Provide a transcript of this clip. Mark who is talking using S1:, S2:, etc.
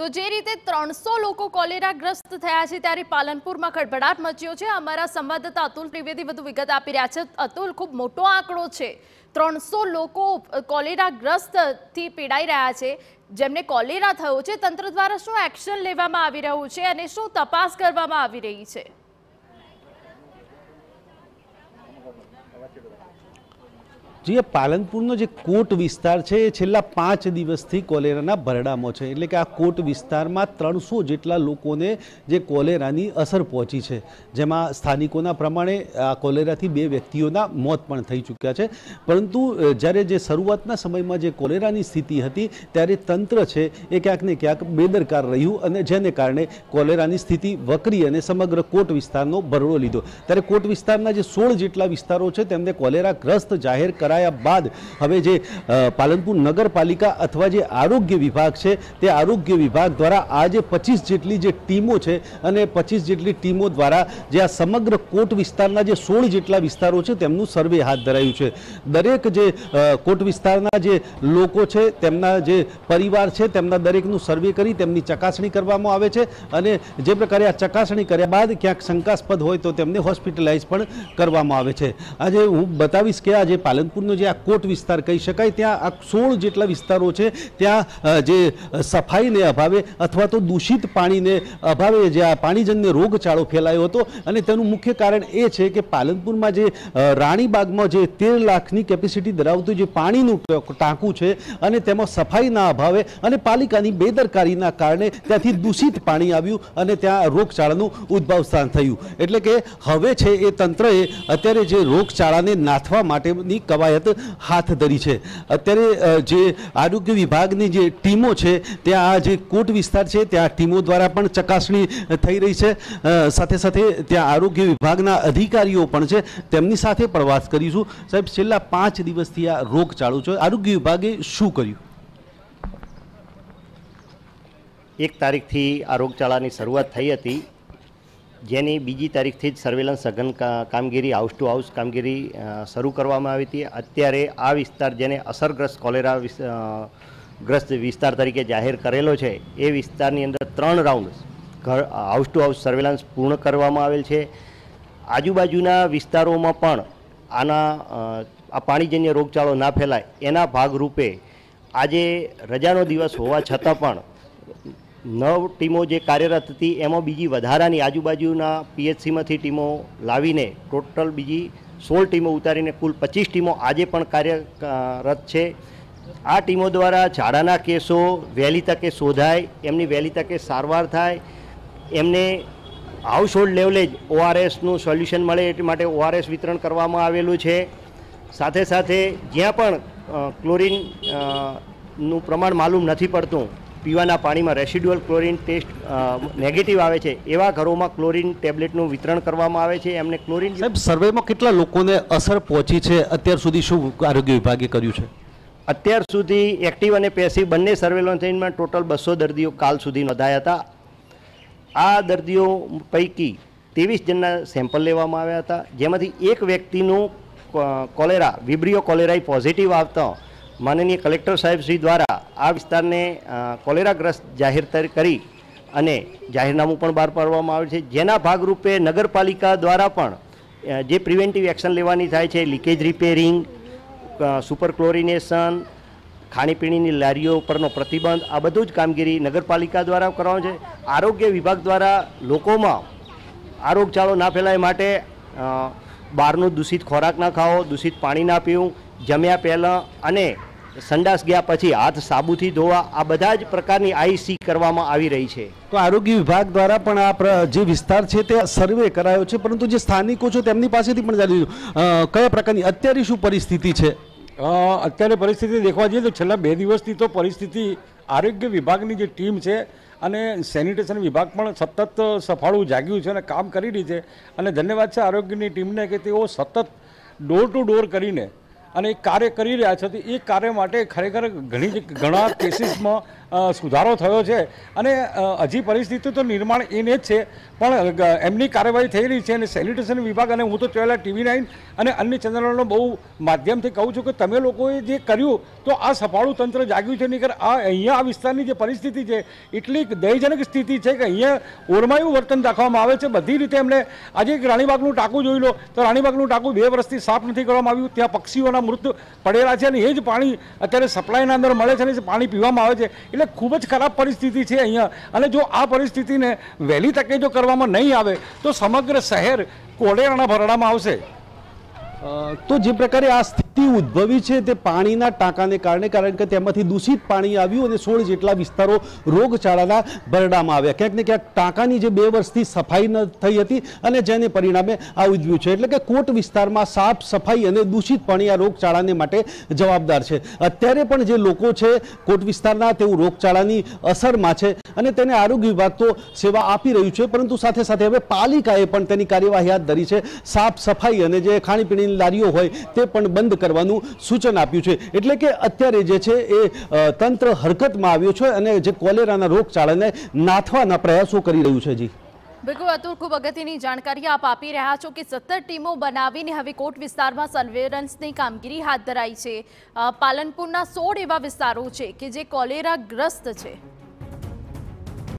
S1: તો જે રીતે ત્રણસો લોકો કોલેરાગ્રસ્ત થયા છે ત્યારે પાલનપુરમાં ખળભળાટ મચ્યો છે અમારા સંવાદદાતા અતુલ ત્રિવેદી વધુ વિગત આપી રહ્યા છે અતુલ ખૂબ મોટો આંકડો છે ત્રણસો લોકો કોલેરાગ્રસ્તથી પીડાઈ રહ્યા છે જેમને કોલેરા થયો છે તંત્ર દ્વારા શું એક્શન લેવામાં આવી રહ્યું છે અને શું તપાસ કરવામાં આવી રહી છે
S2: જે પાલનપુરનો જે કોટ વિસ્તાર છે એ છેલ્લા પાંચ દિવસથી કોલેરાના ભરડામાં છે એટલે કે આ કોટ વિસ્તારમાં ત્રણસો જેટલા લોકોને જે કોલેરાની અસર પહોંચી છે જેમાં સ્થાનિકોના પ્રમાણે આ કોલેરાથી બે વ્યક્તિઓના મોત પણ થઈ ચૂક્યા છે પરંતુ જ્યારે જે શરૂઆતના સમયમાં જે કોલેરાની સ્થિતિ હતી ત્યારે તંત્ર છે એ ક્યાંકને ક્યાંક બેદરકાર રહ્યું અને જેને કારણે કોલેરાની સ્થિતિ વકરી અને સમગ્ર કોટ વિસ્તારનો ભરડો લીધો ત્યારે કોટ વિસ્તારના જે સોળ જેટલા વિસ્તારો છે તેમને કોલેરાગ્રસ્ત જાહેર કરાયા બાદ હવે જે પાલનપુર નગરપાલિકા અથવા જે આરોગ્ય વિભાગ છે તે આરોગ્ય વિભાગ દ્વારા આજે પચીસ જેટલી જે ટીમો છે અને પચીસ જેટલી ટીમો દ્વારા જે આ સમગ્ર કોટ વિસ્તારના જે સોળ જેટલા વિસ્તારો છે તેમનું સર્વે હાથ ધરાયું છે દરેક જે કોટ વિસ્તારના જે લોકો છે તેમના જે પરિવાર છે તેમના દરેકનું સર્વે કરી તેમની ચકાસણી કરવામાં આવે છે અને જે પ્રકારે આ ચકાસણી કર્યા બાદ ક્યાંક શંકાસ્પદ હોય તો તેમને હોસ્પિટલાઇઝ પણ કરવામાં આવે છે આજે હું બતાવીશ કે આજે પાલન રાધનપુરનો જે આ કોટ વિસ્તાર કહી શકાય ત્યાં આ સોળ જેટલા વિસ્તારો છે ત્યાં જે સફાઈને અભાવે અથવા તો દૂષિત પાણીને અભાવે જે આ પાણીજન્ય રોગચાળો ફેલાયો હતો અને તેનું મુખ્ય કારણ એ છે કે પાલનપુરમાં જે રાણીબાગમાં જે તેર લાખની કેપેસિટી ધરાવતું જે પાણીનું ટાંકું છે અને તેમાં સફાઈના અભાવે અને પાલિકાની બેદરકારીના કારણે ત્યાંથી દૂષિત પાણી આવ્યું અને ત્યાં રોગચાળાનું ઉદ્ભવ સ્થાન થયું એટલે કે હવે છે એ તંત્રએ અત્યારે જે રોગચાળાને નાથવા માટેની કવાયત હાથ ધરી છે અત્યારે જે આરોગ્ય વિભાગની જે ટીમો છે ત્યાં આ જે કોટ વિસ્તાર છે ત્યાં ટીમો દ્વારા પણ ચકાસણી થઈ રહી છે સાથે સાથે ત્યાં આરોગ્ય વિભાગના અધિકારીઓ પણ છે તેમની સાથે પણ વાત કરીશું સાહેબ છેલ્લા પાંચ
S1: દિવસથી આ રોગચાળો છે આરોગ્ય વિભાગે શું કર્યું એક તારીખથી આ રોગચાળાની શરૂઆત થઈ હતી જેની બીજી તારીખથી જ સર્વેલન્સ સઘન કામગીરી હાઉસ ટુ હાઉસ કામગીરી શરૂ કરવામાં આવી હતી અત્યારે આ વિસ્તાર જેને અસરગ્રસ્ત કોલેરા ગ્રસ્ત વિસ્તાર તરીકે જાહેર કરેલો છે એ વિસ્તારની અંદર ત્રણ રાઉન્ડ ઘર હાઉસ ટુ હાઉસ સર્વેલન્સ પૂર્ણ કરવામાં આવેલ છે આજુબાજુના વિસ્તારોમાં પણ આના આ પાણીજન્ય રોગચાળો ના ફેલાય એના ભાગરૂપે આજે રજાનો દિવસ હોવા છતાં પણ નવ ટીમો જે કાર્યરત હતી એમાં બીજી વધારાની આજુબાજુના પીએચસીમાંથી ટીમો લાવીને ટોટલ બીજી સોળ ટીમો ઉતારીને કુલ પચીસ ટીમો આજે પણ કાર્યરત છે આ ટીમો દ્વારા ઝાડાના કેસો વહેલી તકે શોધાય એમની વહેલી તકે સારવાર થાય એમને હાઉસહોલ્ડ લેવલે જ ઓઆરએસનું સોલ્યુશન મળે એ માટે ઓઆરએસ વિતરણ કરવામાં આવેલું છે સાથે સાથે જ્યાં પણ ક્લોરિન નું પ્રમાણ માલુમ નથી પડતું પીવાના પાણીમાં રેસિડ્યુઅલ ક્લોરિન ટેસ્ટ નેગેટિવ આવે છે એવા ઘરોમાં ક્લોરિન ટેબ્લેટનું વિતરણ કરવામાં આવે છે એમને ક્લોરિન
S2: સાહેબ સર્વેમાં કેટલા લોકોને અસર પહોંચી છે અત્યાર સુધી શું આરોગ્ય વિભાગે કર્યું છે
S1: અત્યાર સુધી એક્ટિવ અને પેસિવ બંને સર્વેલન્સમાં ટોટલ બસો દર્દીઓ કાલ સુધી નોંધાયા હતા આ દર્દીઓ પૈકી ત્રેવીસ જણના સેમ્પલ લેવામાં આવ્યા હતા જેમાંથી એક વ્યક્તિનું કોલેરા વિબ્રિયો કોલેરાઈ પોઝિટિવ આવતા માનનીય કલેક્ટર સાહેબ શ્રી દ્વારા આ વિસ્તારને કોલેરાગ્રસ્ત જાહેર કરી અને જાહેરનામું પણ બહાર પાડવામાં આવ્યું છે જેના ભાગરૂપે નગરપાલિકા દ્વારા પણ જે પ્રિવેન્ટિવ એક્શન લેવાની થાય છે લીકેજ રિપેરિંગ સુપર ક્લોરિનેશન ખાણીપીણીની લારીઓ પરનો પ્રતિબંધ આ બધું જ કામગીરી નગરપાલિકા દ્વારા કરવાનું છે આરોગ્ય વિભાગ દ્વારા લોકોમાં આ ના ફેલાય માટે બહારનું દૂષિત ખોરાક ના ખાઓ દૂષિત પાણી ના પીવું જમ્યા પહેલાં અને સંડાસ ગયા પછી હાથ સાબુથી ધોવા આ બધા જ પ્રકારની આઈસી કરવામાં આવી રહી છે
S2: તો આરોગ્ય વિભાગ દ્વારા પણ આ જે વિસ્તાર છે તે સર્વે કરાયો છે પરંતુ જે સ્થાનિકો છે તેમની પાસેથી પણ જાણી કયા પ્રકારની અત્યારે શું પરિસ્થિતિ છે
S3: અત્યારે પરિસ્થિતિ દેખવા જઈએ તો છેલ્લા બે દિવસથી તો પરિસ્થિતિ આરોગ્ય વિભાગની જે ટીમ છે અને સેનિટેશન વિભાગ પણ સતત સફાળું જાગ્યું છે અને કામ કરી રહી છે અને ધન્યવાદ છે આરોગ્યની ટીમને કે તેઓ સતત ડોર ટુ ડોર કરીને અને એ કાર્ય કરી રહ્યા છે એ કાર્ય માટે ખરેખર ઘણી ઘણા કેસીસમાં સુધારો થયો છે અને હજી પરિસ્થિતિ તો નિર્માણ એને જ છે પણ એમની કાર્યવાહી થઈ રહી છે અને સેનિટેશન વિભાગ અને હું તો પહેલાં ટીવી નાઇન અને અન્ય ચેનલોનો બહુ માધ્યમથી કહું છું કે તમે લોકોએ જે કર્યું તો આ સફાળું તંત્ર જાગ્યું છે નહીં આ અહીંયા આ વિસ્તારની જે પરિસ્થિતિ છે એટલી દયજનક સ્થિતિ છે કે અહીંયા ઓરમાયું વર્તન રાખવામાં આવે છે બધી રીતે એમને આજે એક રાણીબાગનું ટાંકું જોઈ લો તો રાણીબાગનું ટાંકું બે વર્ષથી સાફ નથી કરવામાં આવ્યું ત્યાં પક્ષીઓના મૃત પડેલા છે અને એ જ પાણી અત્યારે સપ્લાયના અંદર મળે છે અને પાણી પીવામાં આવે છે એટલે એટલે ખૂબ જ ખરાબ પરિસ્થિતિ છે અહીંયા અને જો આ પરિસ્થિતિને વહેલી તકે જો કરવામાં નહીં આવે તો સમગ્ર શહેર કોલેરાના ભરડામાં આવશે તો જે પ્રકારે આ તે
S2: ઉદ્ભવી છે તે પાણીના ટાંકાને કારણે કારણ કે તેમાંથી દૂષિત પાણી આવ્યું અને સોળ જેટલા વિસ્તારો રોગચાળાના ભરડામાં આવ્યા ક્યાંક ને ક્યાંક ટાંકાની જે બે વર્ષથી સફાઈ ન થઈ હતી અને જેને પરિણામે આ ઉદ્ભવ્યું છે એટલે કે કોટ વિસ્તારમાં સાફ સફાઈ અને દૂષિત પાણી આ રોગચાળાને માટે જવાબદાર છે અત્યારે પણ જે લોકો છે કોટ વિસ્તારના તેવું રોગચાળાની અસરમાં છે અને તેને આરોગ્ય વિભાગ તો સેવા આપી રહ્યું છે પરંતુ સાથે સાથે હવે પાલિકાએ પણ તેની કાર્યવાહી હાથ ધરી છે સાફ સફાઈ અને જે ખાણીપીણીની લારીઓ હોય તે પણ બંધ કરવાનું સૂચન આપ્યું છે એટલે કે અત્યારે જે છે એ તંત્ર હરકતમાં આવ્યું છે અને જે કોલેરાના રોગચાળાને નાથવાના પ્રયાસો કરી રહ્યું છે જી
S1: બિલકુલ અતુલ ખૂબ અગત્યની જાણકારી આપ આપી રહ્યા છો કે સત્તર ટીમો બનાવીને હવે કોટ વિસ્તારમાં સર્વેલન્સની કામગીરી હાથ ધરાઈ છે પાલનપુરના સોળ એવા વિસ્તારો છે કે જે કોલેરાગ્રસ્ત છે